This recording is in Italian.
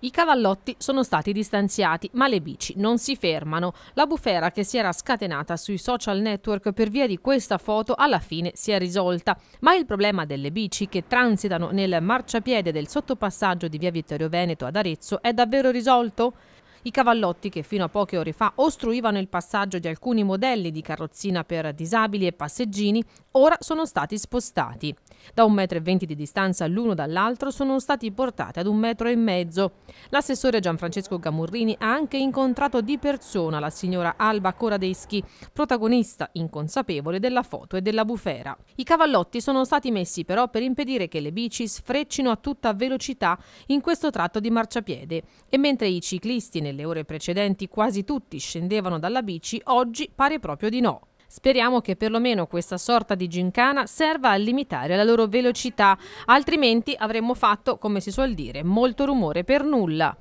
I cavallotti sono stati distanziati, ma le bici non si fermano. La bufera che si era scatenata sui social network per via di questa foto alla fine si è risolta, ma il problema delle bici che transitano nel marciapiede del sottopassaggio di via Vittorio Veneto ad Arezzo è davvero risolto? i cavallotti che fino a poche ore fa ostruivano il passaggio di alcuni modelli di carrozzina per disabili e passeggini, ora sono stati spostati. Da un metro e venti di distanza l'uno dall'altro sono stati portati ad un metro e mezzo. L'assessore Gianfrancesco Gamurrini ha anche incontrato di persona la signora Alba Coradeschi, protagonista inconsapevole della foto e della bufera. I cavallotti sono stati messi però per impedire che le bici sfreccino a tutta velocità in questo tratto di marciapiede e mentre i ciclisti nelle ore precedenti quasi tutti scendevano dalla bici, oggi pare proprio di no. Speriamo che perlomeno questa sorta di gincana serva a limitare la loro velocità, altrimenti avremmo fatto, come si suol dire, molto rumore per nulla.